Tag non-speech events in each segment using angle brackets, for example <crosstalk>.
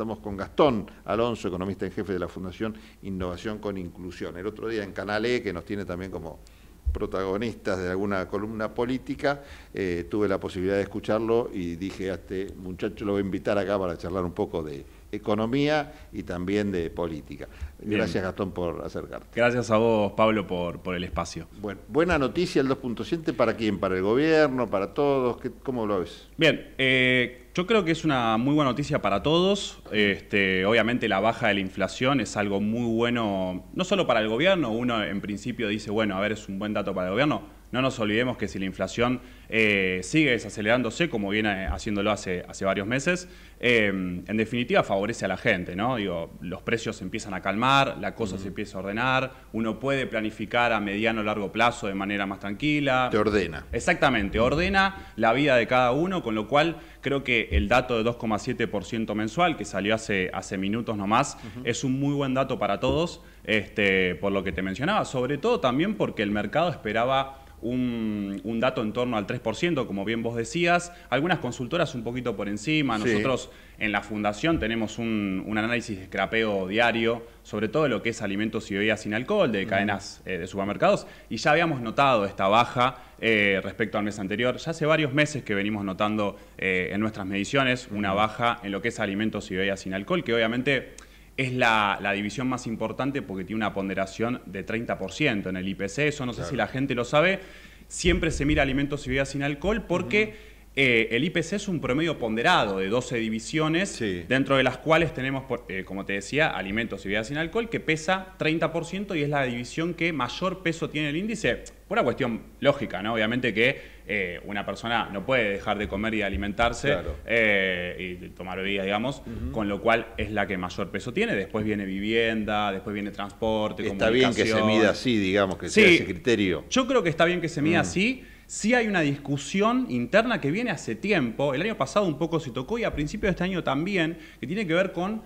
Estamos con Gastón Alonso, economista en jefe de la Fundación Innovación con Inclusión. El otro día en Canal E, que nos tiene también como protagonistas de alguna columna política, eh, tuve la posibilidad de escucharlo y dije a este muchacho lo voy a invitar acá para charlar un poco de, economía y también de política. Gracias Gastón por acercarte. Gracias a vos Pablo por, por el espacio. Bueno, buena noticia el 2.7 para quién, para el gobierno, para todos, ¿cómo lo ves? Bien, eh, yo creo que es una muy buena noticia para todos. Este, obviamente la baja de la inflación es algo muy bueno, no solo para el gobierno, uno en principio dice, bueno, a ver, es un buen dato para el gobierno. No nos olvidemos que si la inflación eh, sigue desacelerándose, como viene eh, haciéndolo hace, varios meses, eh, en definitiva favorece a la gente, ¿no? Digo, los precios se empiezan a calmar, la cosa se empieza a ordenar, uno puede planificar a mediano o largo plazo de manera más tranquila. Te ordena. Exactamente, ordena la vida de cada uno, con lo cual creo que el dato de 2,7% mensual que salió hace, hace minutos nomás es un muy buen dato para todos, este, por lo que te mencionaba, sobre todo también porque el mercado esperaba un, dato en torno al 3%, como bien vos decías, algunas consultoras un poquito por encima, nosotros en la fundación tenemos un, análisis de escrapeo diario, sobre todo lo que es alimentos y bebidas sin alcohol, de cadenas eh, de supermercados, y ya habíamos notado esta baja eh, respecto al mes anterior, ya hace varios meses que venimos notando eh, en nuestras mediciones una baja en lo que es alimentos y bebidas sin alcohol, que obviamente es la, división más importante porque tiene una ponderación de 30% en el IPC. Eso no sé si la gente lo sabe. Siempre se mira alimentos y bebidas sin alcohol porque eh, el IPC es un promedio ponderado de 12 divisiones, dentro de las cuales tenemos, eh, como te decía, alimentos y bebidas sin alcohol, que pesa 30% y es la división que mayor peso tiene el índice, por una cuestión lógica, ¿no? Obviamente que eh, una persona no puede dejar de comer y alimentarse eh, y tomar bebidas, digamos, con lo cual es la que mayor peso tiene. Después viene vivienda, después viene transporte, está Está bien que se mida así, digamos, que sea ese criterio. Yo creo que está bien que se mida mm. así. Sí hay una discusión interna que viene hace tiempo, el año pasado un poco se tocó y a principios de este año también, que tiene que ver con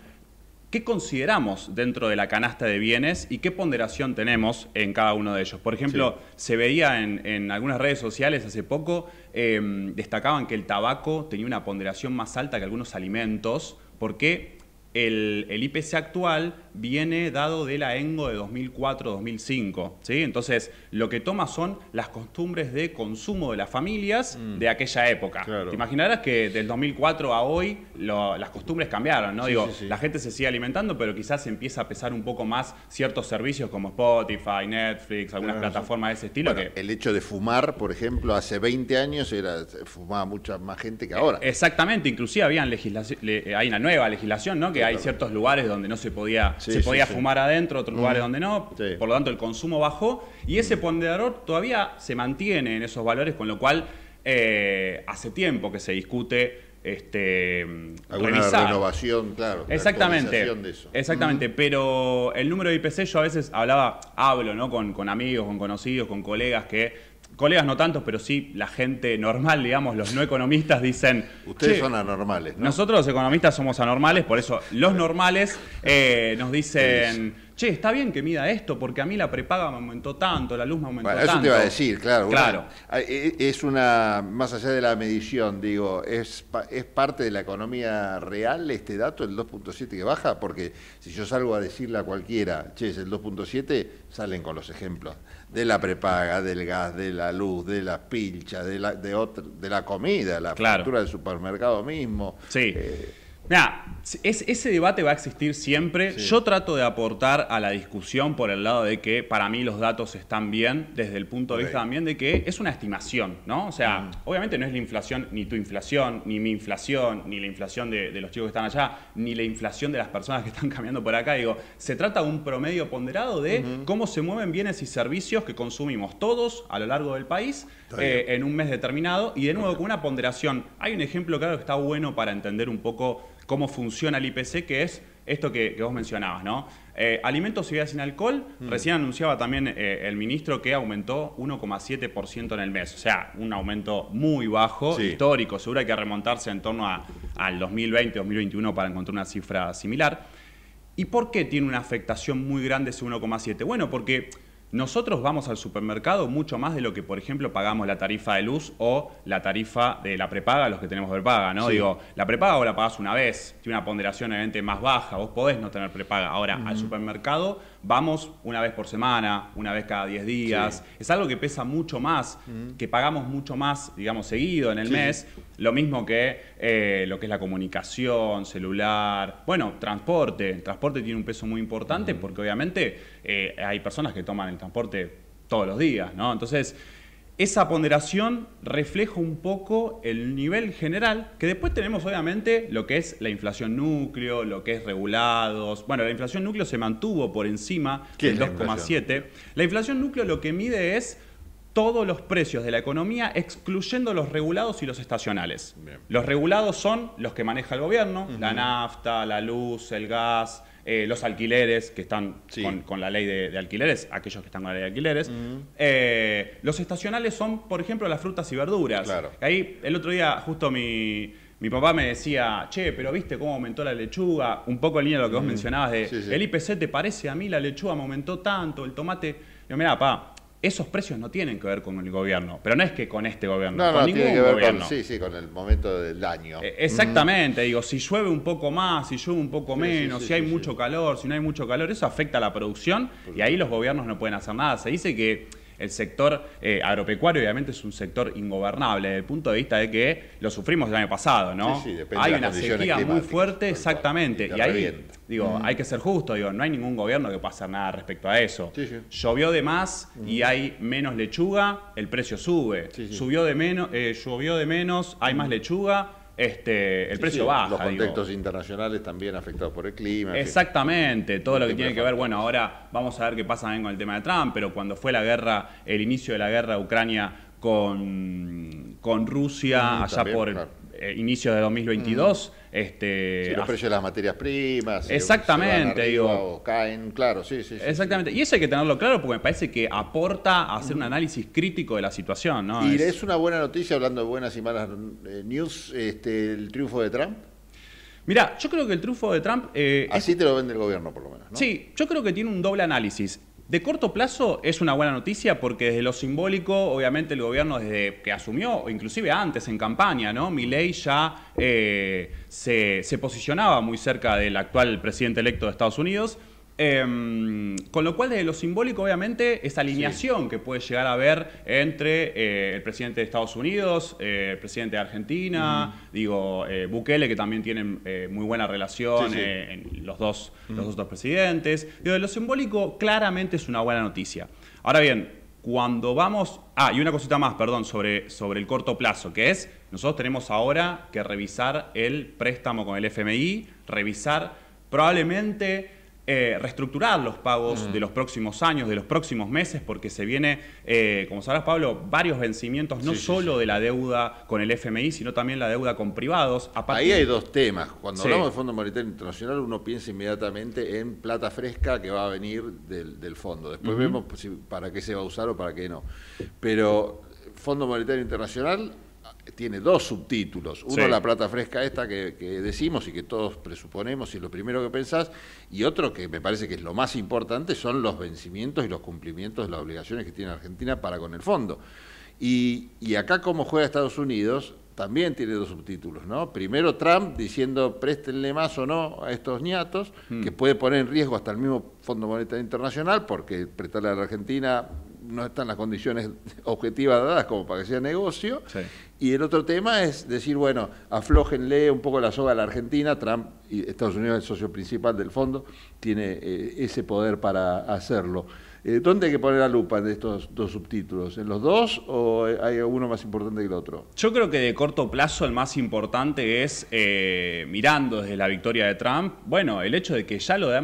¿Qué consideramos dentro de la canasta de bienes y qué ponderación tenemos en cada uno de ellos? Por ejemplo, se veía en, algunas redes sociales hace poco, em, destacaban que el tabaco tenía una ponderación más alta que algunos alimentos, ¿Por qué? el, IPC actual viene dado de la ENGO de 2004-2005. ¿sí? Entonces, lo que toma son las costumbres de consumo de las familias mm. de aquella época. Te imaginarás que del 2004 a hoy las costumbres cambiaron, ¿no? Digo, la gente se sigue alimentando, pero quizás empieza a pesar un poco más ciertos servicios como Spotify, Netflix, algunas plataformas de ese estilo. El hecho de fumar, por ejemplo, hace 20 años era fumaba mucha más gente que eh, ahora. Exactamente, inclusive habían hay una nueva legislación, ¿no? Que hay ciertos lugares donde no se podía, se podía fumar adentro, otros lugares donde no, por lo tanto el consumo bajó y ese ponderador todavía se mantiene en esos valores, con lo cual eh, hace tiempo que se discute este, alguna renovación, claro. Exactamente. Exactamente, pero el número de IPC yo a veces hablaba, hablo ¿no? con amigos, con conocidos, con colegas que colegas no tantos, pero sí la gente normal, digamos, los no economistas dicen... Ustedes son anormales, ¿no? Nosotros los economistas somos anormales, por eso los normales eh, nos dicen che, está bien que mida esto porque a mí la prepaga me aumentó tanto, la luz me aumentó bueno, eso tanto. Eso te iba a decir, claro. Claro. E, e, es una, más allá de la medición, digo, ¿es, es parte de la economía real este dato, el 2.7 que baja? Porque si yo salgo a decirle a cualquiera, che, es el 2.7, salen con los ejemplos de la prepaga, del gas, de la luz, de las pilchas, de la, de otra, de la comida, la factura del supermercado mismo. Sí. Eh, Mira, es, ese debate va a existir siempre. Yo trato de aportar a la discusión por el lado de que para mí los datos están bien, desde el punto de vista también de que es una estimación, ¿no? O sea, mm. obviamente no es la inflación, ni tu inflación, ni mi inflación, ni la inflación de, los chicos que están allá, ni la inflación de las personas que están <laughs> cambiando por acá. Digo, se trata de un promedio ponderado de cómo se mueven bienes y servicios que consumimos todos a lo largo del país eh, en un mes determinado. Y de nuevo, con una ponderación. Hay un ejemplo claro que está bueno para entender un poco cómo funciona el IPC, que es esto que, vos mencionabas, ¿no? Eh, alimentos y bebidas sin alcohol, mm. recién anunciaba también eh, el ministro que aumentó 1,7% en el mes, o sea, un aumento muy bajo, histórico, seguro hay que remontarse en torno al 2020, 2021 para encontrar una cifra similar. ¿Y por qué tiene una afectación muy grande ese 1,7? Bueno, porque nosotros vamos al supermercado mucho más de lo que, por ejemplo, pagamos la tarifa de luz o la tarifa de la prepaga, los que tenemos prepaga, ¿no? Digo, la prepaga vos la pagás una vez, tiene una ponderación obviamente más baja, vos podés no tener prepaga. Ahora, al supermercado vamos una vez por semana, una vez cada 10 días. Es algo que pesa mucho más, que pagamos mucho más, digamos, seguido en el mes lo mismo que eh, lo que es la comunicación, celular, bueno, transporte. El transporte tiene un peso muy importante porque obviamente eh, hay personas que toman el transporte todos los días, ¿no? Entonces, esa ponderación refleja un poco el nivel general, que después tenemos obviamente lo que es la inflación núcleo, lo que es regulados. Bueno, la inflación núcleo se mantuvo por encima del 2,7. La inflación núcleo lo que mide es todos los precios de la economía, excluyendo los regulados y los estacionales. Los regulados son los que maneja el gobierno, la nafta, la luz, el gas, eh, los alquileres que están con, la ley de, alquileres, aquellos que están con la ley de alquileres. Eh, los estacionales son, por ejemplo, las frutas y verduras. Ahí el otro día justo mi, papá me decía, che, pero viste cómo aumentó la lechuga, un poco en línea de lo que vos mencionabas de, el IPC te parece a mí, la lechuga me aumentó tanto, el tomate. Yo, mira, papá, esos precios no tienen que ver con el gobierno, pero no es que con este gobierno, no, con no, ningún tiene que ver gobierno. sí, sí, con el momento del año. Eh, exactamente, digo, si llueve un poco más, si llueve un poco menos, si hay mucho calor, si no hay mucho calor, eso afecta a la producción y ahí los gobiernos no pueden hacer nada. Se dice que el sector eh, agropecuario obviamente es un sector ingobernable desde el punto de vista de que lo sufrimos el año pasado, ¿no? Sí, sí, hay una sequía muy fuerte, exactamente. Y, ahí, digo, mm. hay que ser justo, digo, no hay ningún gobierno que hacer nada respecto a eso. llovió de más y mm. hay menos lechuga, el precio sube. Subió de menos, eh, llovió de menos, hay mm. más lechuga, este, el precio baja. Los contextos internacionales también afectados por el clima. Exactamente, todo lo que tiene que ver, bueno, ahora vamos a ver qué pasa también con el tema de Trump, pero cuando fue la guerra, el inicio de la guerra de Ucrania con, con Rusia, allá por eh, inicios inicio de 2022, este, los precios de las materias primas. Exactamente, digo. caen, claro, sí, sí. Exactamente. Y eso hay que tenerlo claro porque me parece que aporta a hacer un análisis crítico de la situación, ¿no? Y es, una buena noticia, hablando de buenas y malas eh, news, este, el triunfo de Trump. Mira, yo creo que el triunfo de Trump. Eh, Así te lo vende el gobierno, por lo menos. Sí, yo creo que tiene un doble análisis. De corto plazo es una buena noticia porque desde lo simbólico, obviamente el gobierno desde que asumió, inclusive antes en campaña, ¿no? ley ya eh, se, se posicionaba muy cerca del actual presidente electo de Estados Unidos Em, con lo cual, desde lo simbólico, obviamente, esa alineación que puede llegar a haber entre eh, el presidente de Estados Unidos, eh, el presidente de Argentina, digo, eh, Bukele, que también tienen muy buena relación los dos, presidentes. desde de lo simbólico, claramente es una buena noticia. Ahora bien, cuando vamos. Ah, y una cosita más, perdón, sobre, sobre el corto plazo, que es, nosotros tenemos ahora que revisar el préstamo con el FMI, revisar probablemente eh, reestructurar los pagos mm. de los próximos años, de los próximos meses, porque se viene, eh, como sabrás Pablo, varios vencimientos, no solo de la deuda con el FMI, sino también la deuda con privados. Ahí hay dos temas. Cuando hablamos de Fondo Monetario Internacional, uno piensa inmediatamente en plata fresca que va a venir del, fondo. Después vemos para qué se va a usar o para qué no. Pero Fondo Monetario Internacional tiene dos subtítulos. Uno, la plata fresca esta que, decimos y que todos presuponemos y es lo primero que pensás, y otro que me parece que es lo más importante son los vencimientos y los cumplimientos de las obligaciones que tiene Argentina para con el fondo. Y, acá como juega Estados Unidos, también tiene dos subtítulos, ¿no? Primero Trump diciendo préstenle más o no a estos ñatos, hmm. que puede poner en riesgo hasta el mismo Fondo Monetario Internacional, porque prestarle a la Argentina no están las condiciones <laughs> objetivas dadas como para que sea negocio. Sí. Y el otro tema es decir, bueno, aflójenle un poco la soga a la Argentina, Trump, y Estados Unidos es el socio principal del fondo, tiene eh, ese poder para hacerlo. Eh, ¿Dónde hay que poner la lupa de estos dos subtítulos? ¿En los dos o hay uno más importante que el otro? Yo creo que de corto plazo el más importante es, eh, mirando desde la victoria de Trump, bueno, el hecho de que ya lo, ha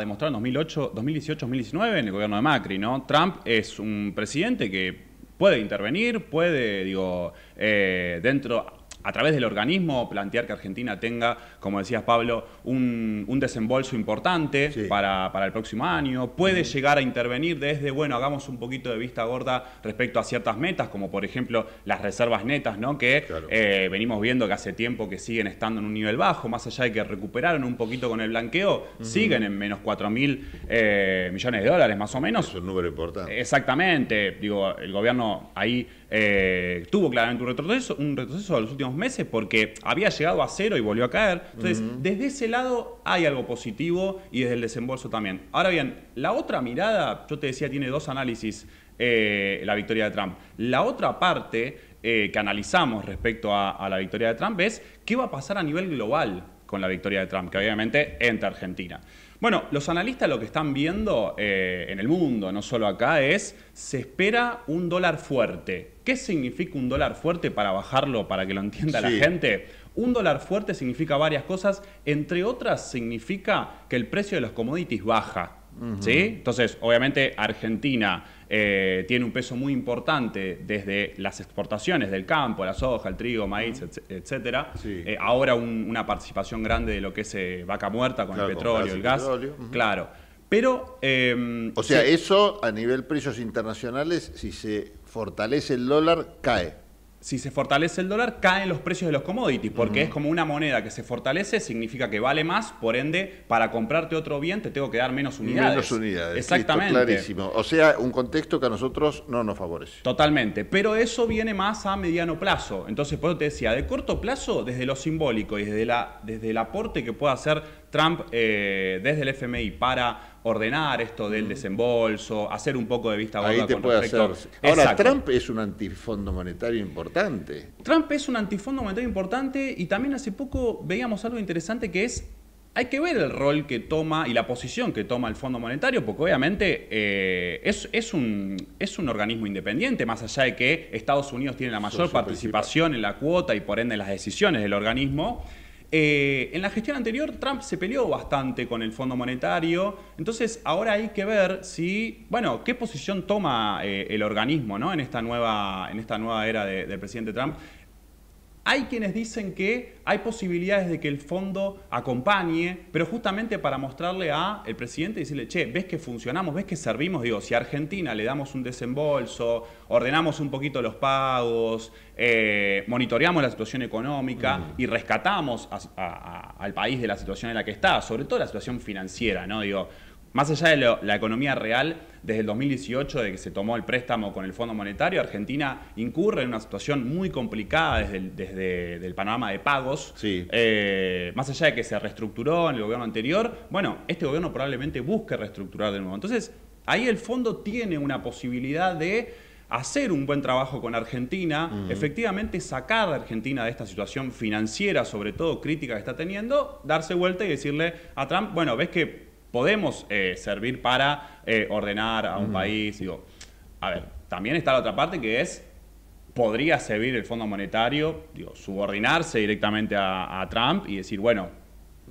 demostrado en 2018, 2019 en el gobierno de Macri, ¿no? Trump es un presidente que puede intervenir, puede, digo, eh, dentro a través del organismo plantear que Argentina tenga, como decías Pablo, un, desembolso importante para, el próximo año. Puede llegar a intervenir desde, bueno, hagamos un poquito de vista gorda respecto a ciertas metas, como por ejemplo las reservas netas, ¿no? Que eh, venimos viendo que hace tiempo que siguen estando en un nivel bajo, más allá de que recuperaron un poquito con el blanqueo, siguen en menos 4 mil eh, millones de dólares más o menos. Es un número importante. Exactamente. Digo, el gobierno ahí eh, tuvo claramente un retroceso, un retroceso de los últimos meses porque había llegado a cero y volvió a caer. Entonces, desde ese lado hay algo positivo y desde el desembolso también. Ahora bien, la otra mirada, yo te decía, tiene dos análisis eh, la victoria de Trump. La otra parte eh, que analizamos respecto a, a la victoria de Trump es qué va a pasar a nivel global con la victoria de Trump, que obviamente entra Argentina. Bueno, los analistas lo que están viendo eh, en el mundo, no solo acá, es se espera un dólar fuerte. ¿Qué significa un dólar fuerte para bajarlo, para que lo entienda la gente? Un dólar fuerte significa varias cosas, entre otras significa que el precio de los commodities baja. Entonces, obviamente, Argentina eh, tiene un peso muy importante desde las exportaciones del campo, la soja, el trigo, maíz, etcétera. Eh, ahora una participación grande de lo que es eh, vaca muerta con el petróleo, el gas. Claro. Pero. Em, o sea, eso a nivel precios internacionales, si se fortalece el dólar, cae. Si se fortalece el dólar, caen los precios de los commodities, porque es como una moneda que se fortalece, significa que vale más, por ende, para comprarte otro bien te tengo que dar menos unidades. Menos unidades. Exactamente. clarísimo. O sea, un contexto que a nosotros no nos favorece. Totalmente. Pero eso viene más a mediano plazo. Entonces, por eso te decía, de corto plazo, desde lo simbólico y desde, la, desde el aporte que pueda hacer Trump eh, desde el FMI para ordenar esto del mm. desembolso, hacer un poco de vista gorda puede Hacer. Ahora, Trump es un antifondo monetario importante. Trump es un antifondo monetario importante y también hace poco veíamos algo interesante que es hay que ver el rol que toma y la posición que toma el Fondo Monetario, porque obviamente eh, es, un, es un organismo independiente, más allá de que Estados Unidos tiene la mayor participación en la cuota y por ende en las decisiones del organismo. Eh, en la gestión anterior Trump se peleó bastante con el Fondo Monetario, entonces ahora hay que ver si, bueno, qué posición toma eh, el organismo en, esta nueva, era del presidente Trump hay quienes dicen que hay posibilidades de que el fondo acompañe, pero justamente para mostrarle a el presidente y decirle, che, ves que funcionamos, ves que servimos, digo, si a Argentina le damos un desembolso, ordenamos un poquito los pagos, eh, monitoreamos la situación económica y rescatamos al país de la situación en la que está, sobre todo la situación financiera, ¿no? Digo, más allá de la economía real, desde el 2018, de que se tomó el préstamo con el Fondo Monetario, Argentina incurre en una situación muy complicada desde el, desde el panorama de pagos. Sí. Eh, más allá de que se reestructuró en el gobierno anterior, bueno, este gobierno probablemente busque reestructurar de nuevo. Entonces, ahí el fondo tiene una posibilidad de hacer un buen trabajo con Argentina, efectivamente sacar a Argentina de esta situación financiera, sobre todo crítica que está teniendo, darse vuelta y decirle a Trump, bueno, ves que podemos eh, servir para eh, ordenar a un país. Digo, a ver, también está la otra parte que es podría servir el Fondo Monetario, digo, subordinarse directamente a Trump y decir, bueno,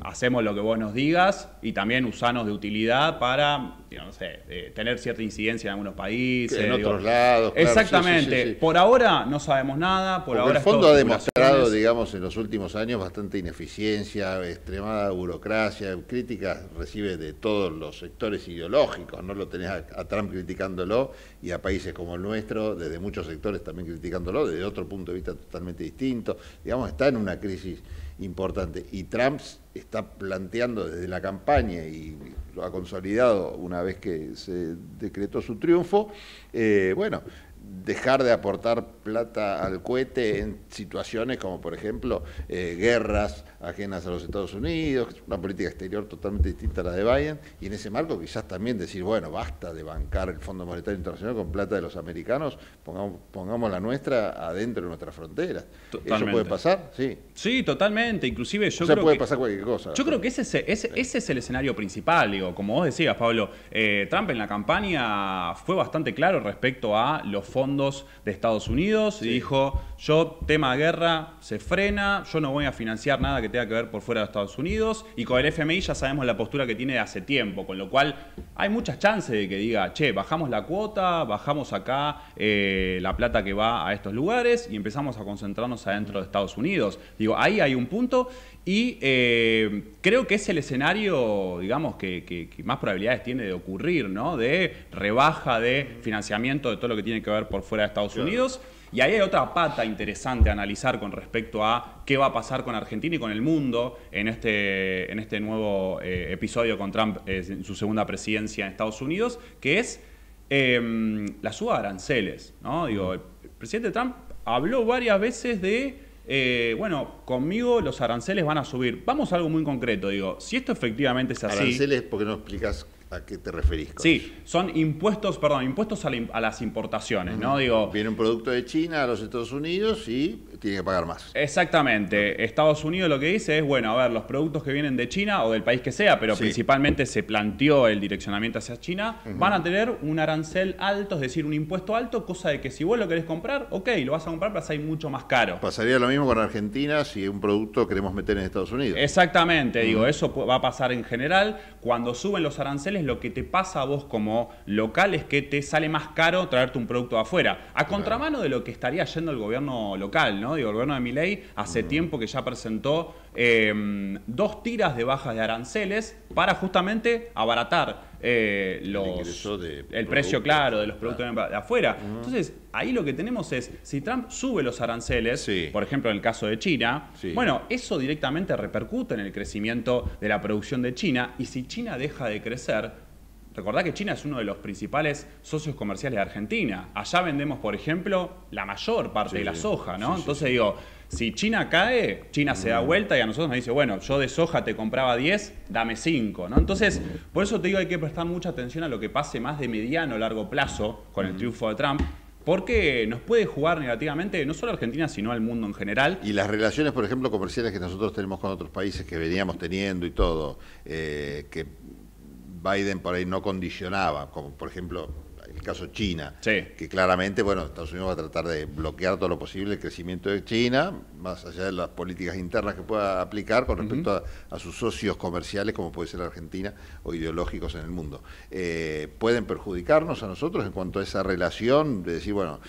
hacemos lo que vos nos digas y también usanos de utilidad para, no sé, eh, tener cierta incidencia en algunos países. En otros lados. Exactamente. Por ahora no sabemos nada. Por ahora el fondo ha demostrado, digamos, en los últimos años bastante ineficiencia, extremada burocracia, críticas recibe de todos los sectores ideológicos. No lo tenés a Trump criticándolo y a países como el nuestro, desde muchos sectores también criticándolo, desde otro punto de vista totalmente distinto. Digamos, está en una crisis importante. Y Trump está planteando desde la campaña y lo ha consolidado una vez que se decretó su triunfo, eh, bueno, dejar de aportar plata al cohete en situaciones como, por ejemplo, eh, guerras ajenas a los Estados Unidos, una política exterior totalmente distinta a la de Biden, y en ese marco quizás también decir, bueno, basta de bancar el Fondo Monetario Internacional con plata de los americanos, pongamos, pongamos la nuestra adentro de nuestras fronteras. ¿Eso puede pasar? Sí. Sí, totalmente. Inclusive yo o puede pasar cualquier cosa. Yo creo que ese es, ese, ese es el escenario principal, digo, como vos decías, Pablo, eh, Trump en la campaña fue bastante claro respecto a los fondos de Estados Unidos y dijo, yo tema guerra se frena, yo no voy a financiar nada que tenga que ver por fuera de Estados Unidos y con el FMI ya sabemos la postura que tiene de hace tiempo, con lo cual hay muchas chances de que diga, che, bajamos la cuota, bajamos acá eh, la plata que va a estos lugares y empezamos a concentrarnos adentro de Estados Unidos. Digo, ahí hay un punto y eh, creo que es el escenario, digamos, que, más probabilidades tiene de ocurrir, ¿no? De rebaja de financiamiento de todo lo que tiene que ver por fuera de Estados Unidos. Y ahí hay otra pata interesante a analizar con respecto a qué va a pasar con Argentina y con el mundo en este, en este nuevo eh, episodio con Trump eh, en su segunda presidencia en Estados Unidos, que es em, la suba de aranceles, ¿no? Digo, el presidente Trump habló varias veces de eh, bueno, conmigo los aranceles van a subir. Vamos a algo muy concreto, digo, si esto efectivamente es así... Aranceles, porque no explicas ¿A qué te referís? sí, son impuestos, perdón, impuestos a, las importaciones, ¿no? Digo, Viene un producto de China a los Estados Unidos y tiene que pagar más. Exactamente. Estados Unidos lo que dice es, bueno, a ver, los productos que vienen de China o del país que sea, pero principalmente se planteó el direccionamiento hacia China, van a tener un arancel alto, es decir, un impuesto alto, cosa de que si vos lo querés comprar, ok, lo vas a comprar, pero hay mucho más caro. Pasaría lo mismo con Argentina si un producto queremos meter en Estados Unidos. Exactamente, digo, eso va a pasar en general. Cuando suben los aranceles, lo que te pasa a vos como local es que te sale más caro traerte un producto de afuera. A contramano de lo que estaría yendo el gobierno local, ¿no? el gobierno de Miley hace mm. tiempo que ya presentó em, dos tiras de bajas de aranceles para justamente abaratar eh, el, precio claro de los productos de afuera. Entonces, ahí lo que tenemos es, si Trump sube los aranceles, por ejemplo en el caso de China, bueno, eso directamente repercute en el crecimiento de la producción de China y si China deja de crecer, Recordá que China es uno de los principales socios comerciales de Argentina. Allá vendemos, por ejemplo, la mayor parte de la soja, ¿no? Entonces digo, si China cae, China se da mm. vuelta y a nosotros nos dice, bueno, yo de soja te compraba 10, dame 5, ¿no? Entonces, por eso te digo, hay que prestar mucha atención a lo que pase más de mediano o largo plazo con el mm. triunfo de Trump, porque nos puede jugar negativamente no solo a Argentina, sino al mundo en general. Y las relaciones, por ejemplo, comerciales que nosotros tenemos con otros países que veníamos teniendo y todo, eh, que Biden por ahí no condicionaba, como por ejemplo caso China, que claramente, bueno, Estados Unidos va a tratar de bloquear todo lo posible el crecimiento de China, más allá de las políticas internas que pueda aplicar con respecto a, sus socios comerciales, como puede ser Argentina, o ideológicos en el mundo. Eh, pueden perjudicarnos a nosotros en cuanto a esa relación de decir, bueno,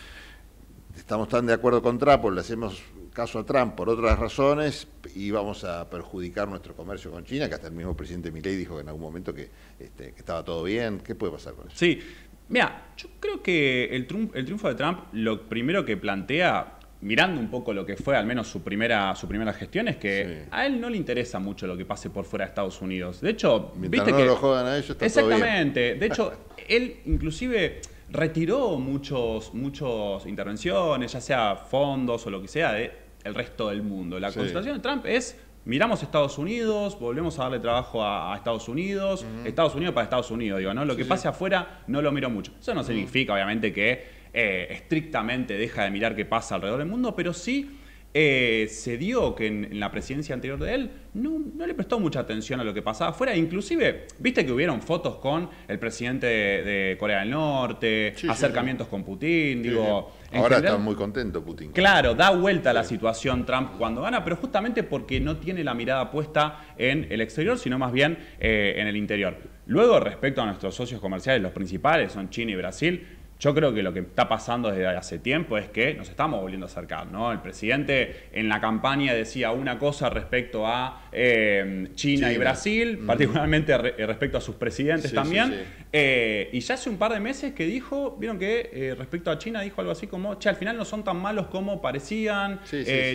estamos tan de acuerdo con Trump, le hacemos caso a Trump por otras razones y vamos a perjudicar nuestro comercio con China, que hasta el mismo presidente Milei dijo en algún momento que, este, que estaba todo bien. ¿Qué puede pasar con eso? Sí, Mira, yo creo que el, triunfo de Trump lo primero que plantea mirando un poco lo que fue al menos su primera, su primera gestión, es que a él no le interesa mucho lo que pase por fuera de Estados Unidos. De hecho, De hecho, <laughs> él inclusive retiró muchos, muchos intervenciones, ya sea fondos o lo que sea, de resto del mundo. La sí. de Trump es miramos Estados Unidos, volvemos a darle trabajo a, Estados Unidos, Estados Unidos para Estados Unidos, digo, ¿no? Lo que pase afuera no lo miro mucho. Eso no significa, obviamente, que eh, estrictamente deja de mirar qué pasa alrededor del mundo, pero sí eh, se dio que en, la presidencia anterior de él no, le prestó mucha atención a lo que pasaba afuera. Inclusive, viste que hubieron fotos con el presidente de, Corea del Norte, acercamientos con Putin, digo... Ahora está muy contento Putin. Claro, da vuelta a la situación Trump cuando gana, pero justamente porque no tiene la mirada puesta en el exterior, sino más bien eh, en el interior. Luego, respecto a nuestros socios comerciales, los principales son China y Brasil, yo creo que lo que está pasando desde hace tiempo es que nos estamos volviendo a acercar, ¿no? El presidente en la campaña decía una cosa respecto a Em, China, y Brasil, particularmente eh, respecto a sus presidentes también. Eh, y ya hace un par de meses que dijo, vieron que eh, respecto a China dijo algo así como, che, al final no son tan malos como parecían,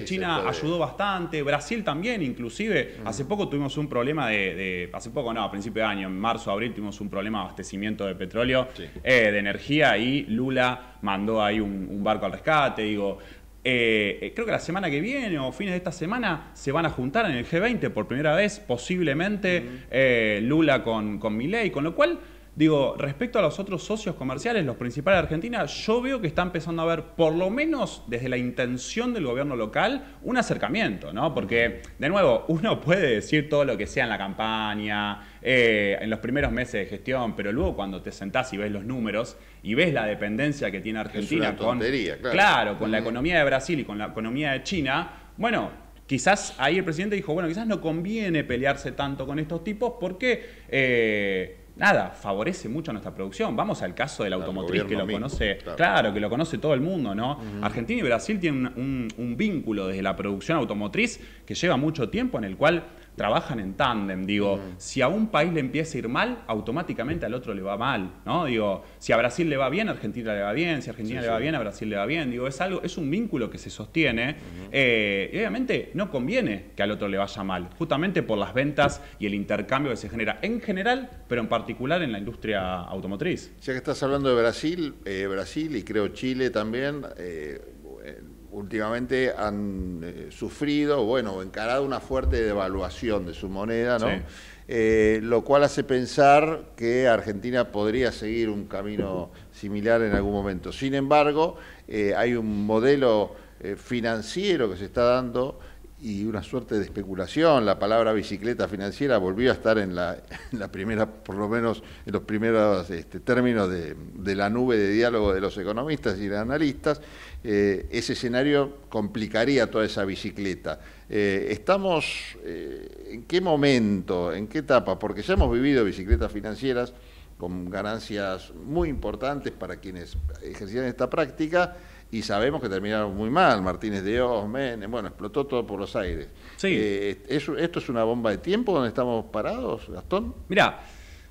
China ayudó bastante, Brasil también inclusive. Hace poco tuvimos un problema de, hace poco no, a principio de año, en marzo, abril, tuvimos un problema de abastecimiento de petróleo, de energía y Lula mandó ahí un barco al rescate, digo, eh, eh, creo que la semana que viene o fines de esta semana se van a juntar en el G20 por primera vez, posiblemente eh, Lula con, con Milei, con lo cual Digo, respecto a los otros socios comerciales, los principales de Argentina, yo veo que está empezando a haber, por lo menos desde la intención del gobierno local, un acercamiento, ¿no? Porque, de nuevo, uno puede decir todo lo que sea en la campaña, eh, en los primeros meses de gestión, pero luego cuando te sentás y ves los números y ves la dependencia que tiene Argentina una tontería, con, claro. claro, con la economía de Brasil y con la economía de China, bueno, quizás ahí el presidente dijo, bueno, quizás no conviene pelearse tanto con estos tipos porque eh, nada, favorece mucho nuestra producción. Vamos al caso de la automotriz que lo conoce, claro. que lo conoce todo el mundo, ¿no? Argentina y Brasil tienen un, vínculo desde la producción automotriz que lleva mucho tiempo en el cual trabajan en tándem. Digo, mm. si a un país le empieza a ir mal, automáticamente al otro le va mal, ¿no? Digo, si a Brasil le va bien, a Argentina le va bien, si a Argentina le va bien, a Brasil le va bien. Digo, es algo, es un vínculo que se sostiene. Eh, y obviamente no conviene que al otro le vaya mal, justamente por las ventas y el intercambio que se genera en general, pero en particular en la industria automotriz. Ya que estás hablando de Brasil, eh, Brasil y creo Chile también. Eh, últimamente han eh, sufrido, bueno, encarado una fuerte devaluación de su moneda, ¿no? Eh, lo cual hace pensar que Argentina podría seguir un camino similar en algún momento. Sin embargo, eh, hay un modelo financiero que se está dando y una suerte de especulación. La palabra bicicleta financiera volvió a estar en la, primera, por lo menos en los primeros este, términos de, de, la nube de diálogo de los economistas y de analistas, eh, ese escenario complicaría toda esa bicicleta. Eh, ¿Estamos eh, en qué momento, en qué etapa? Porque ya hemos vivido bicicletas financieras con ganancias muy importantes para quienes ejercían esta práctica y sabemos que terminaron muy mal. Martínez de Osmen, bueno, explotó todo por los aires. Sí. ¿Esto es una bomba de tiempo donde estamos parados, Gastón? Mira,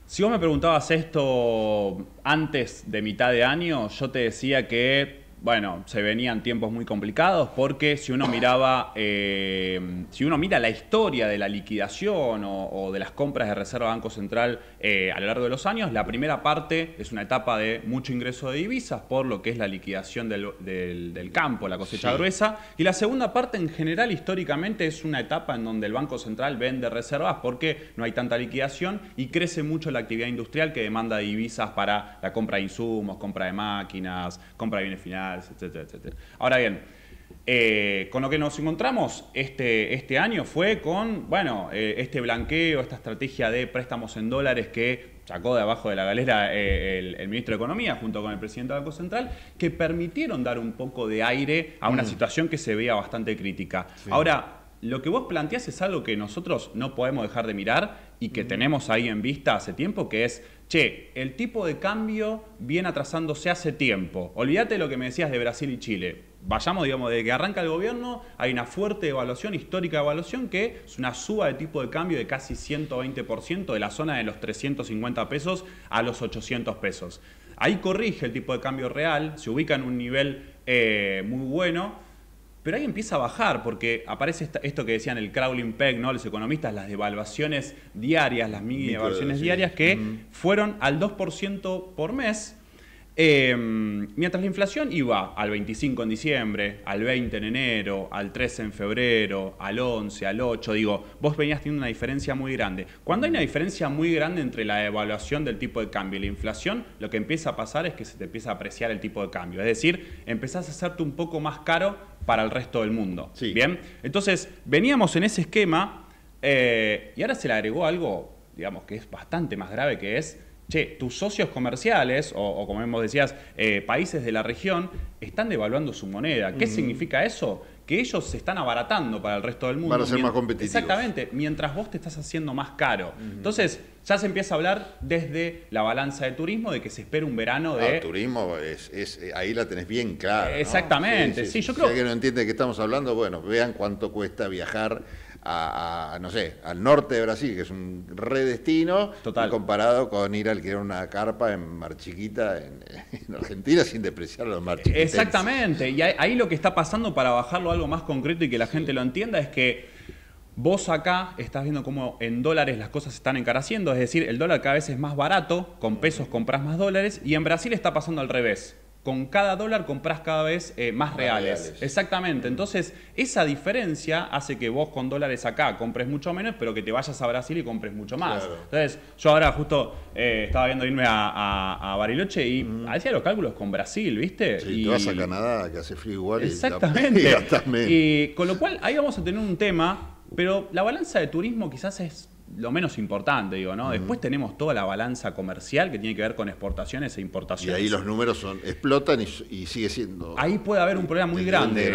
si vos me preguntabas esto antes de mitad de año, yo te decía que bueno, se venían tiempos muy complicados porque si uno miraba, eh, si uno mira la historia de la liquidación o, de las compras de Reserva Banco Central eh, a lo largo de los años, la primera parte es una etapa de mucho ingreso de divisas por lo que es la liquidación del, campo, la cosecha gruesa, y la segunda parte en general históricamente es una etapa en donde el Banco Central vende reservas porque no hay tanta liquidación y crece mucho la actividad industrial que demanda divisas para la compra de insumos, compra de máquinas, compra de bienes finales etcétera, etcétera. Ahora bien, eh, con lo que nos encontramos este, este año fue con, bueno, eh, este blanqueo, esta estrategia de préstamos en dólares que sacó de abajo de la galera eh, el, ministro de Economía junto con el presidente del Banco Central, que permitieron dar un poco de aire a una mm. situación que se veía bastante crítica. Ahora, lo que vos planteás es algo que nosotros no podemos dejar de mirar y que mm. tenemos ahí en vista hace tiempo, que es che, el tipo de cambio viene atrasándose hace tiempo. Olvídate lo que me decías de Brasil y Chile. Vayamos, digamos, desde que arranca el gobierno hay una fuerte evaluación, histórica evaluación, que es una suba de tipo de cambio de casi 120% de la zona de los 350 pesos a los 800 pesos. Ahí corrige el tipo de cambio real, se ubica en un nivel eh, muy bueno pero ahí empieza a bajar, porque aparece esto que decían el crawling peg, ¿no? Los economistas, las devaluaciones diarias, las mini devaluaciones diarias, que fueron al 2% por mes Em, mientras la inflación iba al 25 en diciembre, al 20 en enero, al 13 en febrero, al 11, al 8, digo, vos venías teniendo una diferencia muy grande. Cuando hay una diferencia muy grande entre la evaluación del tipo de cambio y la inflación, lo que empieza a pasar es que se te empieza a apreciar el tipo de cambio. Es decir, empezás a hacerte un poco más caro para el resto del mundo. Bien, entonces veníamos en ese esquema eh, y ahora se le agregó algo, digamos, que es bastante más grave que es che, tus socios comerciales o, como hemos decías, eh, países de la región están devaluando su moneda. ¿Qué significa eso? Que ellos se están abaratando para el resto del mundo. Para ser más competitivos. Exactamente, mientras vos te estás haciendo más caro. Entonces, ya se empieza a hablar desde la balanza de turismo de que se espera un verano de. Ah, turismo, es, eh, ahí la tenés bien clara. Exactamente, sí, yo creo. Si no entiende de qué estamos hablando, bueno, vean cuánto cuesta viajar a, no sé, al norte de Brasil, que es un redestino, comparado con ir a alquilar una carpa en Mar Chiquita, en, <laughs> Argentina, sin depreciar los Mar Exactamente, y ahí lo que está pasando, para bajarlo algo más concreto y que la gente lo entienda, es que Vos acá estás viendo cómo en dólares las cosas se están encaraciendo, es decir, el dólar cada vez es más barato, con pesos compras más dólares, y en Brasil está pasando al revés con cada dólar compras cada vez eh, más, reales. Exactamente. Entonces, esa diferencia hace que vos con dólares acá compres mucho menos, pero que te vayas a Brasil y compres mucho más. Entonces, yo ahora justo eh, estaba viendo irme a, Bariloche y hacía los cálculos con Brasil, ¿viste? Sí, y te vas a Canadá, que hace frío igual. Exactamente. <laughs> Y, y con lo cual, ahí vamos a tener un tema, pero la balanza de turismo quizás es lo menos importante, digo, ¿no? Después tenemos toda la balanza comercial que tiene que ver con exportaciones e importaciones. Y ahí los números son, explotan y, sigue siendo. Ahí puede haber un problema muy grande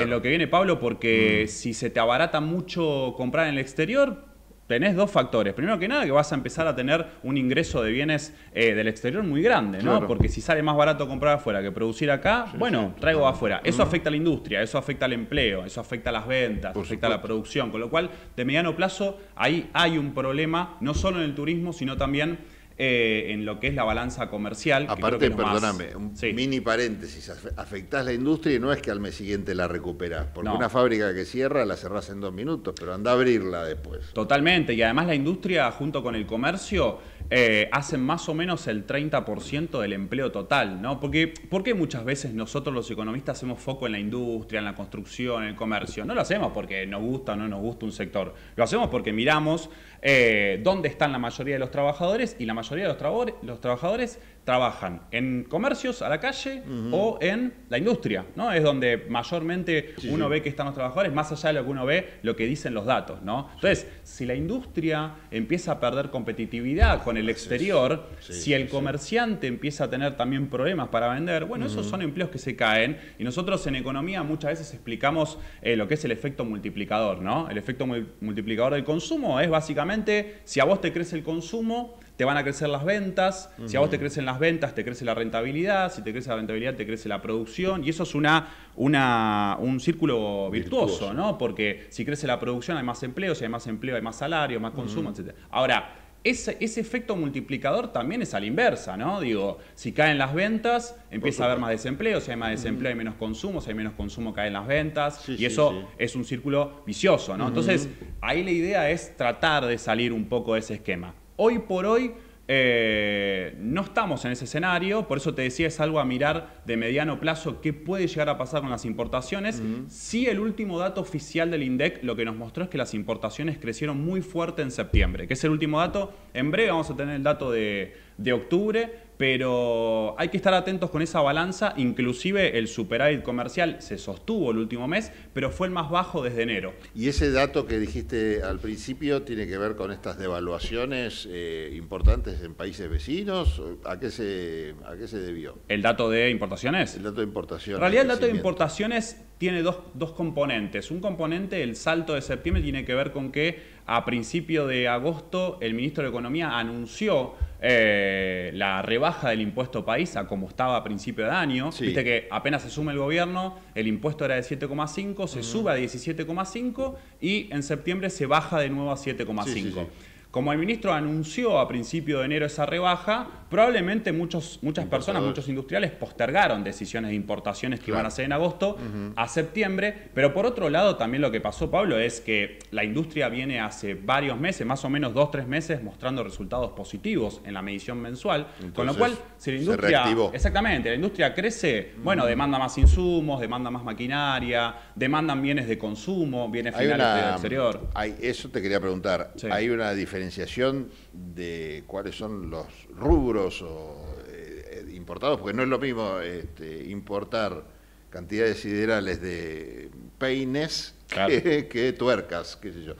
en lo que viene, Pablo, porque mm. si se te abarata mucho comprar en el exterior, tenés dos factores. Primero que nada, que vas a empezar a tener un ingreso de bienes eh, del exterior muy grande, ¿no? Porque si sale más barato comprar afuera que producir acá, bueno, traigo afuera. Eso mm. afecta a la industria, eso afecta al empleo, eso afecta a las ventas, afecta a la producción. Con lo cual, de mediano plazo, ahí hay un problema, no solo en el turismo, sino también eh, en lo que es la balanza comercial. Aparte, perdóname, un mini paréntesis, afectás la industria y no es que al mes siguiente la recuperás, porque una fábrica que cierra la cerrás en dos minutos, pero anda a abrirla después. Totalmente, y además la industria junto con el comercio eh, hacen más o menos el 30% del empleo total, ¿no? Porque, ¿Por qué muchas veces nosotros los economistas hacemos foco en la industria, en la construcción, en el comercio? No lo hacemos porque nos gusta o no nos gusta un sector, lo hacemos porque miramos eh, dónde están la mayoría de los trabajadores y la mayoría de los trabajadores trabajan en comercios a la calle o en la industria, ¿no? Es donde mayormente uno ve que están los trabajadores, más allá de lo que uno ve, lo que dicen los datos, ¿no? Entonces, si la industria empieza a perder competitividad con el exterior, si el comerciante empieza a tener también problemas para vender, bueno, esos son empleos que se caen y nosotros en economía muchas veces explicamos eh, lo que es el efecto multiplicador, ¿no? El efecto multiplicador del consumo es básicamente si a vos te crece el consumo, te van a crecer las ventas, si a vos te crecen las ventas, te crece la rentabilidad, si te crece la rentabilidad, te crece la producción, y eso es una, un círculo virtuoso, ¿no? Porque si crece la producción hay más empleo, si hay más empleo hay más salario, más consumo, etcétera. etc. Ahora, ese, efecto multiplicador también es a la inversa, ¿no? Digo, si caen las ventas, empieza a haber más desempleo, si hay más desempleo hay menos consumo, si hay menos consumo caen las ventas, y eso es un círculo vicioso, ¿no? Entonces, ahí la idea es tratar de salir un poco de ese esquema. Hoy por hoy eh, no estamos en ese escenario, por eso te decía, es algo a mirar de mediano plazo qué puede llegar a pasar con las importaciones. Si el último dato oficial del INDEC lo que nos mostró es que las importaciones crecieron muy fuerte en septiembre, que es el último dato. En breve vamos a tener el dato de octubre, pero hay que estar atentos con esa balanza, inclusive el superávit comercial se sostuvo el último mes, pero fue el más bajo desde enero. Y ese dato que dijiste al principio tiene que ver con estas devaluaciones eh, importantes en países vecinos, ¿a qué, se, ¿a qué se debió? ¿El dato de importaciones? El dato de importaciones. En realidad el dato de importaciones tiene dos, componentes. Un componente, el salto de septiembre, tiene que ver con que a principio de agosto el ministro de Economía anunció eh, la rebaja del impuesto país a como estaba a principio de año. Viste que apenas se suma el gobierno, el impuesto era de 7,5, se mm. sube a 17,5 y en septiembre se baja de nuevo a 7,5. Como el ministro anunció a principio de enero esa rebaja, probablemente muchos, muchas personas, muchos industriales postergaron decisiones de importaciones que iban a ser en agosto a septiembre. Pero por otro lado, también lo que pasó, Pablo, es que la industria viene hace varios meses, más o menos dos, o tres meses, mostrando resultados positivos en la medición mensual. con lo cual, si la industria. exactamente, la industria crece, bueno, demanda más insumos, demanda más maquinaria, demandan bienes de consumo, bienes finales del exterior. eso te quería preguntar. Hay una diferencia diferenciación de cuáles son los rubros o, eh, eh, importados, porque no es lo mismo este, importar cantidades siderales de peines que, tuercas, qué sé yo.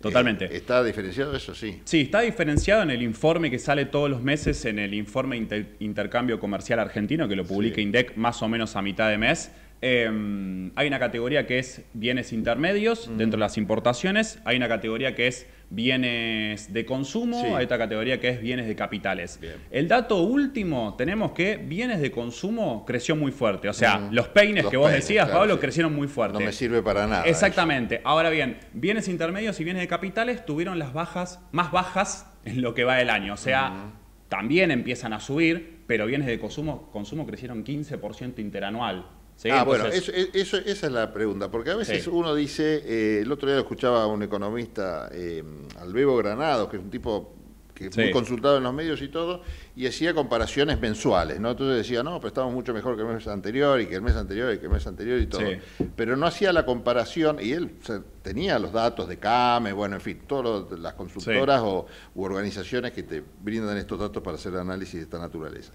Totalmente. Eh, ¿Está diferenciado eso? Sí. Sí, está diferenciado en el informe que sale todos los meses, en el informe intercambio comercial argentino, que lo publica INDEC más o menos a mitad de mes. Em, hay una categoría que es bienes intermedios dentro de las importaciones, hay una categoría que es bienes de consumo esta categoría que es bienes de capitales. El dato último, tenemos que bienes de consumo creció muy fuerte. O sea, mm. los peines que vos decías, Pablo, crecieron muy fuerte. No me sirve para nada. Exactamente. Ahora bien, bienes intermedios y bienes de capitales tuvieron las bajas, más bajas en lo que va el año. O sea, mm. también empiezan a subir, pero bienes de consumo, consumo crecieron 15% interanual ah, bueno, e, eso, esa es la pregunta, porque a veces uno dice, eh, el otro día escuchaba a un economista, eh, Albebo Granados, que es un tipo que fue consultado en los medios y todo, y hacía comparaciones mensuales, ¿no? Entonces decía, no, pero estamos mucho mejor que el mes anterior y que el mes anterior y que el mes anterior y todo. Pero no hacía la comparación, y él tenía los datos de CAME, bueno, en fin, todas las consultoras o, u organizaciones que te brindan estos datos para hacer análisis de esta naturaleza.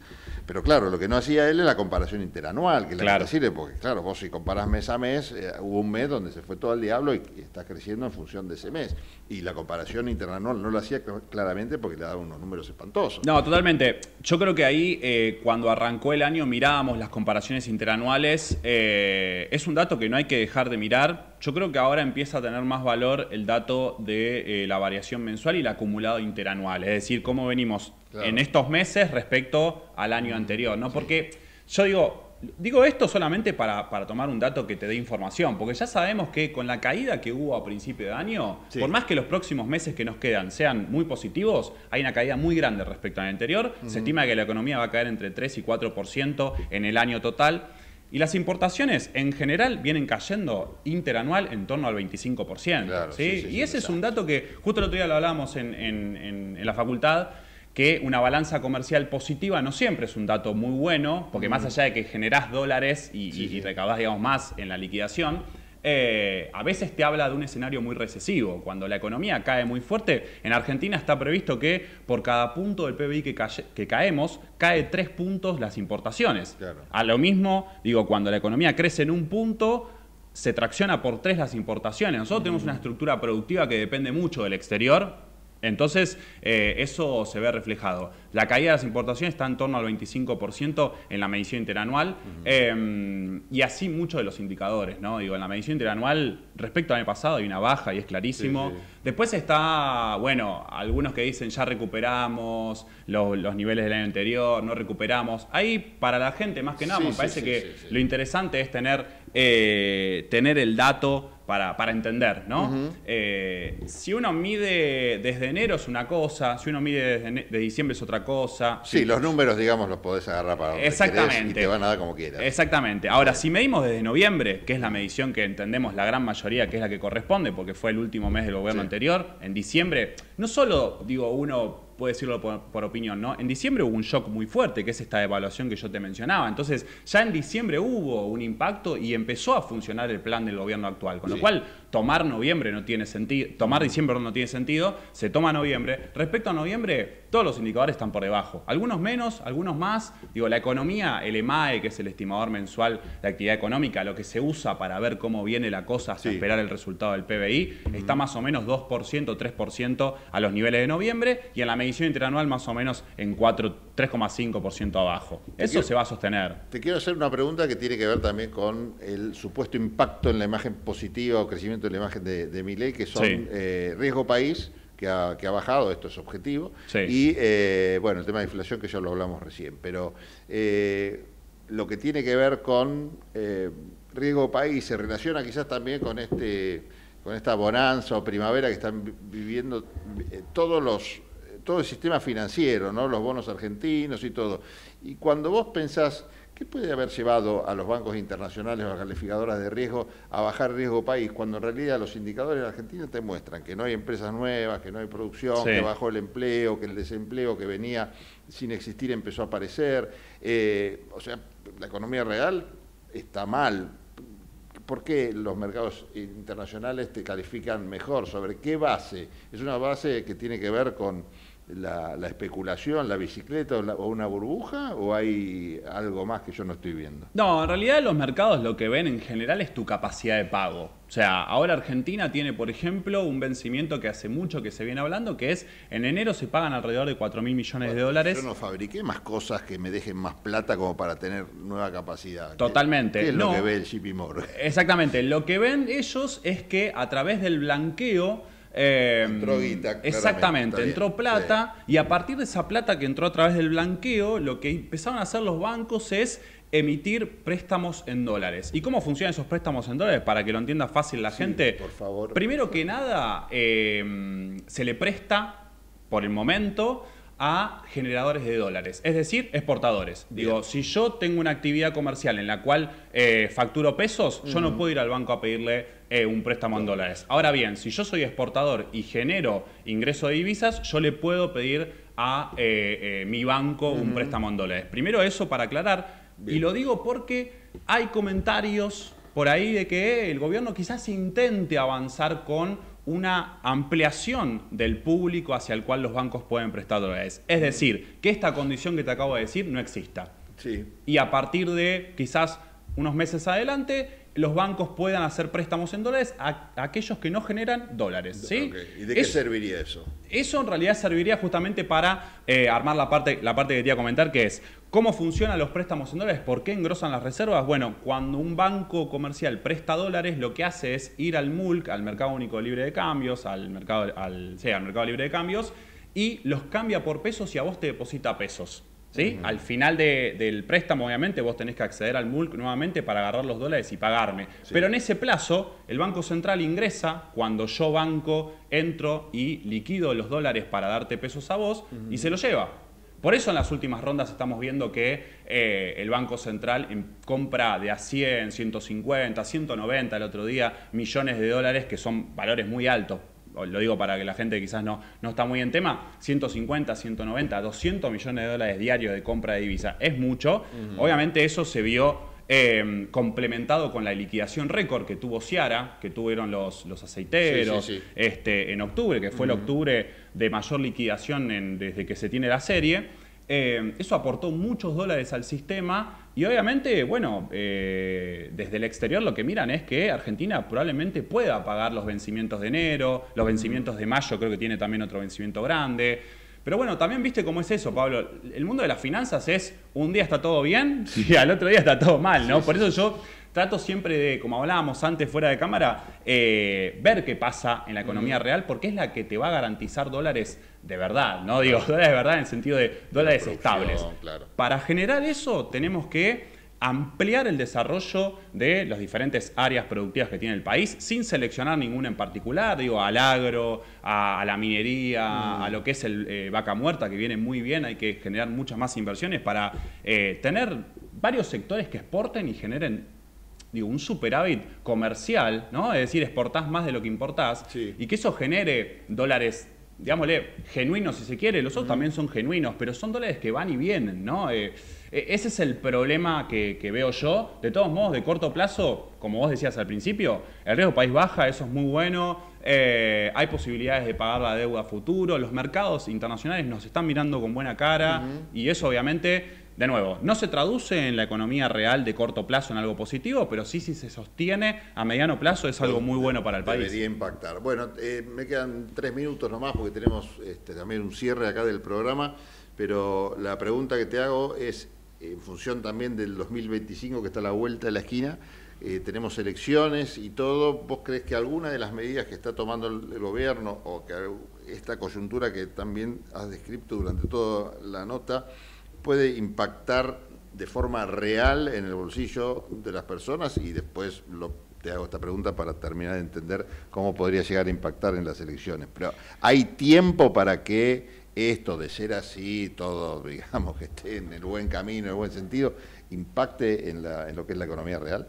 Pero claro, lo que no hacía él es la comparación interanual, que claro. la que sirve, porque claro, vos si comparás mes a mes, eh, hubo un mes donde se fue todo el diablo y, estás creciendo en función de ese mes. Y la comparación interanual no lo hacía claramente porque le daba unos números espantosos. No, totalmente. Yo creo que ahí, eh, cuando arrancó el año, mirábamos las comparaciones interanuales. Eh, es un dato que no hay que dejar de mirar yo creo que ahora empieza a tener más valor el dato de eh, la variación mensual y el acumulado interanual, es decir, cómo venimos en estos meses respecto al año anterior, ¿no? Porque yo digo, digo esto solamente para, tomar un dato que te dé información, porque ya sabemos que con la caída que hubo a principio de año, por más que los próximos meses que nos quedan sean muy positivos, hay una caída muy grande respecto al anterior, se estima que la economía va a caer entre 3 y 4% en el año total. Y las importaciones en general vienen cayendo interanual en torno al 25%. y ese es un dato que justo el otro día lo hablábamos en, en, la facultad que una balanza comercial positiva no siempre es un dato muy bueno, porque mm. más allá de que generás dólares y, recaudás digamos, más en la liquidación, eh, a veces te habla de un escenario muy recesivo. Cuando la economía cae muy fuerte, en Argentina está previsto que por cada punto del PBI que, caemos, cae tres puntos las importaciones. A lo mismo, digo, cuando la economía crece en un punto, se tracciona por tres las importaciones. Nosotros tenemos mm. una estructura productiva que depende mucho del exterior, entonces, eh, eso se ve reflejado. La caída de las importaciones está en torno al 25% en la medición interanual em, y así muchos de los indicadores, ¿no? Digo, en la medición interanual, respecto al año pasado, hay una baja y es clarísimo. Después está, bueno, algunos que dicen ya recuperamos los, niveles del año anterior, no recuperamos. Ahí, para la gente, más que nada, me parece que lo interesante es tener, eh, tener el dato para, entender, ¿no? Eh, si uno mide desde enero es una cosa, si uno mide desde, diciembre es otra cosa. Sí, los números, digamos, los podés agarrar para Exactamente. y te van a dar como quieras. Exactamente. Ahora, si medimos desde noviembre, que es la medición que entendemos la gran mayoría que es la que corresponde, porque fue el último mes del gobierno anterior, en diciembre, no solo, digo, uno Puedo decirlo por, opinión, ¿no? En diciembre hubo un shock muy fuerte, que es esta evaluación que yo te mencionaba. Entonces, ya en diciembre hubo un impacto y empezó a funcionar el plan del gobierno actual. Con lo cual, tomar noviembre no tiene sentido, tomar diciembre no tiene sentido, se toma noviembre. Respecto a noviembre, todos los indicadores están por debajo. Algunos menos, algunos más. Digo, la economía, el EMAE, e, que es el estimador mensual de actividad económica, lo que se usa para ver cómo viene la cosa hasta esperar el resultado del PBI, está más o menos 2%, 3% a los niveles de noviembre y en la medida interanual más o menos en 3,5% abajo. Eso se va a sostener. Te quiero hacer una pregunta que tiene que ver también con el supuesto impacto en la imagen positiva o crecimiento de la imagen de, mi Miley, que son eh, riesgo país. Que ha, bajado, esto es objetivo. Y eh, bueno, el tema de inflación que ya lo hablamos recién, pero eh, lo que tiene que ver con riesgo país se relaciona quizás también con este con esta bonanza o primavera que están viviendo todos los todo el sistema financiero, ¿no? los bonos argentinos y todo. Y cuando vos pensás, ¿qué puede haber llevado a los bancos internacionales o a calificadoras de riesgo a bajar riesgo país cuando en realidad los indicadores argentinos te muestran que no hay empresas nuevas, que no hay producción, que bajó el empleo, que el desempleo que venía sin existir empezó a aparecer? Eh, o sea, la economía real está mal, ¿Por qué los mercados internacionales te califican mejor? ¿Sobre qué base? Es una base que tiene que ver con la, especulación, la bicicleta o, una burbuja o hay algo más que yo no estoy viendo? No, en realidad los mercados lo que ven en general es tu capacidad de pago. O sea, ahora Argentina tiene, por ejemplo, un vencimiento que hace mucho que se viene hablando, que es en enero se pagan alrededor de 4 mil millones de dólares. Yo no fabriqué más cosas que me dejen más plata como para tener nueva capacidad. Totalmente. es lo que ve el JP Exactamente. Lo que ven ellos es que a través del blanqueo eh, entró guita. Exactamente, entró plata y a partir de esa plata que entró a través del blanqueo, lo que empezaron a hacer los bancos es emitir préstamos en dólares. ¿Y cómo funcionan esos préstamos en dólares? Para que lo entienda fácil la gente. Por favor. Primero que nada, em, se le presta por el momento a generadores de dólares, es decir, exportadores. Digo, si yo tengo una actividad comercial en la cual eh, facturo pesos, yo no puedo ir al banco a pedirle eh, un préstamo en dólares. Ahora bien, si yo soy exportador y genero ingreso de divisas, yo le puedo pedir a eh, mi banco un préstamo en dólares. Primero eso para aclarar, y lo digo porque hay comentarios por ahí de que el gobierno quizás intente avanzar con una ampliación del público hacia el cual los bancos pueden prestar dólares. Es decir, que esta condición que te acabo de decir no exista. Y a partir de quizás unos meses adelante, los bancos puedan hacer préstamos en dólares a, aquellos que no generan dólares. ¿Y de qué serviría eso? Eso en realidad serviría justamente para eh, armar la parte, la parte que a comentar, que es ¿Cómo funcionan los préstamos en dólares? ¿Por qué engrosan las reservas? Bueno, cuando un banco comercial presta dólares, lo que hace es ir al MULC, al Mercado Único Libre de Cambios, al mercado, al, mercado Libre de Cambios, y los cambia por pesos y a vos te deposita pesos. ¿Sí? Al final del préstamo, obviamente, vos tenés que acceder al MULC nuevamente para agarrar los dólares y pagarme. Pero en ese plazo, el Banco Central ingresa cuando yo banco, entro y liquido los dólares para darte pesos a vos y se los lleva. Por eso en las últimas rondas estamos viendo que eh, el Banco Central compra de a 100, 150, 190 el otro día millones de dólares, que son valores muy altos. Lo digo para que la gente quizás no, no está muy en tema, 150, 190, 200 millones de dólares diarios de compra de divisa. Es mucho. Obviamente eso se vio Em, complementado con la liquidación récord que tuvo Ciara, que tuvieron los, los aceiteros Este, en octubre, que fue el octubre de mayor liquidación desde que se tiene la serie. Em, eso aportó muchos dólares al sistema y obviamente, bueno, eh, desde el exterior lo que miran es que Argentina probablemente pueda pagar los vencimientos de enero, los vencimientos de mayo, creo que tiene también otro vencimiento grande. Pero bueno, también viste cómo es eso, Pablo. El mundo de las finanzas es un día está todo bien <laughs> y al otro día está todo mal, ¿no? Por eso yo trato siempre de, como hablábamos antes fuera de cámara, eh, ver qué pasa en la economía real, porque es la que te va a garantizar dólares de verdad, ¿no? Digo, <laughs> dólares de verdad en el sentido de dólares estables. Claro. Para generar eso tenemos que ampliar el desarrollo de las diferentes áreas productivas que tiene el país, sin seleccionar ninguna en particular, digo, al agro, a, la minería, a mm. lo que es el eh, vaca muerta, que viene muy bien, hay que generar muchas más inversiones para eh, tener varios sectores que exporten y generen digo, un superávit comercial, ¿no? Es decir, exportás más de lo que importás y que eso genere dólares digámosle, genuinos si se quiere, los otros también son genuinos, pero son dólares que van y vienen, ¿no? Eh, e, ese es el problema que, veo yo. De todos modos, de corto plazo, como vos decías al principio, el riesgo país baja, eso es muy bueno. Eh, hay posibilidades de pagar la deuda a futuro. Los mercados internacionales nos están mirando con buena cara y eso obviamente de nuevo, no se traduce en la economía real de corto plazo en algo positivo, pero sí si se sostiene a mediano plazo es algo muy bueno para el país. Debería impactar. Bueno, eh, me quedan tres minutos nomás porque tenemos este, también un cierre acá del programa, pero la pregunta que te hago es, en función también del 2025 que está a la vuelta de la esquina, eh, tenemos elecciones y todo, ¿vos crees que alguna de las medidas que está tomando el, gobierno o que esta coyuntura que también has descrito durante toda la nota puede impactar de forma real en el bolsillo de las personas? Y después te hago esta pregunta para terminar de entender cómo podría llegar a impactar en las elecciones. Pero ¿hay tiempo para que esto de ser así, todo, <laughs> digamos, que esté en el buen camino, en el buen sentido, impacte en, en lo que es la economía real?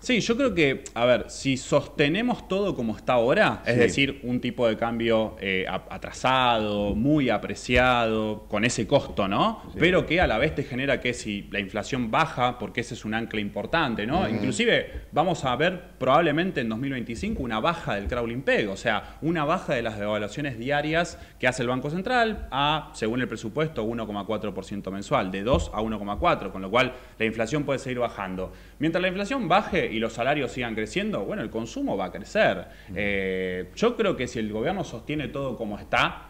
Sí, yo creo que, a ver, si sostenemos todo como está ahora, es decir, un tipo de cambio eh, atrasado, muy apreciado, con ese costo, ¿no? Pero que a la vez te genera que si la inflación baja, porque ese es un ancla importante, ¿no? Inclusive vamos a ver probablemente en 2025 una baja del crawling peg, o sea, una baja de las devaluaciones diarias que hace el Banco Central a, según el presupuesto, 1,4% mensual, de 2 a 1,4, con lo cual la inflación puede seguir bajando. Mientras la inflación baje, y los salarios sigan creciendo, bueno, el consumo va a crecer. Eh, yo creo que si el gobierno sostiene todo como está,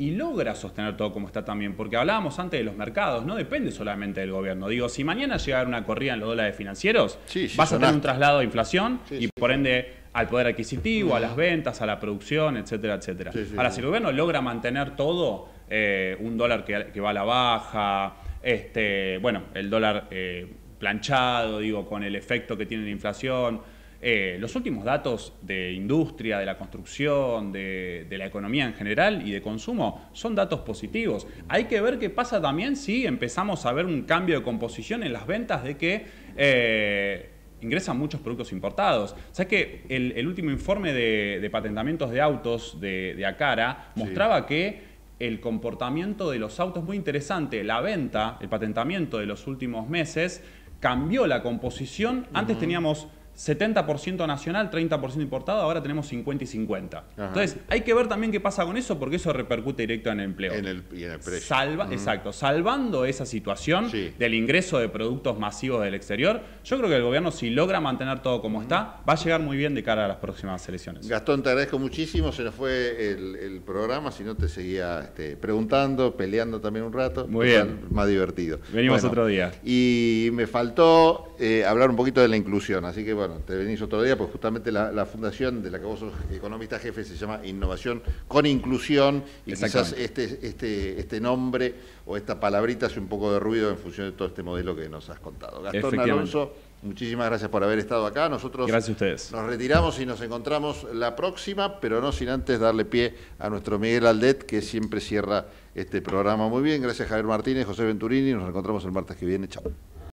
y logra sostener todo como está también, porque hablábamos antes de los mercados, no depende solamente del gobierno. Digo, si mañana llega una corrida en los dólares financieros, vas a tener un traslado a inflación y por ende al poder adquisitivo, a las ventas, a la producción, etcétera, etcétera. Ahora, si el gobierno logra mantener todo, eh, un dólar que, va a la baja, este, bueno, el dólar eh, planchado, digo, con el efecto que tiene la inflación. Eh, los últimos datos de industria, de la construcción, de, la economía en general y de consumo son datos positivos. Hay que ver qué pasa también si empezamos a ver un cambio de composición en las ventas de que eh, ingresan muchos productos importados. O ¿Sabes que el, último informe de, patentamientos de autos de, Acara mostraba que el comportamiento de los autos muy interesante. La venta, el patentamiento de los últimos meses cambió la composición. Antes teníamos 70% nacional, 30% importado, ahora tenemos 50 y 50. Entonces, hay que ver también qué pasa con eso, porque eso repercute directo en el empleo. En el, y en el precio. Salva, Exacto. Salvando esa situación del ingreso de productos masivos del exterior, yo creo que el gobierno, si logra mantener todo como está, va a llegar muy bien de cara a las próximas elecciones. Gastón, te agradezco muchísimo. Se nos fue el, programa, si no te seguía este, preguntando, peleando también un rato. Muy bien. Más divertido. Venimos otro día. Y me faltó eh, hablar un poquito de la inclusión, así que bueno bueno, te venís otro día, pues justamente la, fundación de la que vos sos economista jefe se llama Innovación con Inclusión y quizás este, este, este nombre o esta palabrita hace un poco de ruido en función de todo este modelo que nos has contado. Gastón Alonso, muchísimas gracias por haber estado acá. Nosotros gracias ustedes. nos retiramos y nos encontramos la próxima, pero no sin antes darle pie a nuestro Miguel Aldet, que siempre cierra este programa muy bien. Gracias Javier Martínez, José Venturini, nos encontramos el martes que viene. Chao.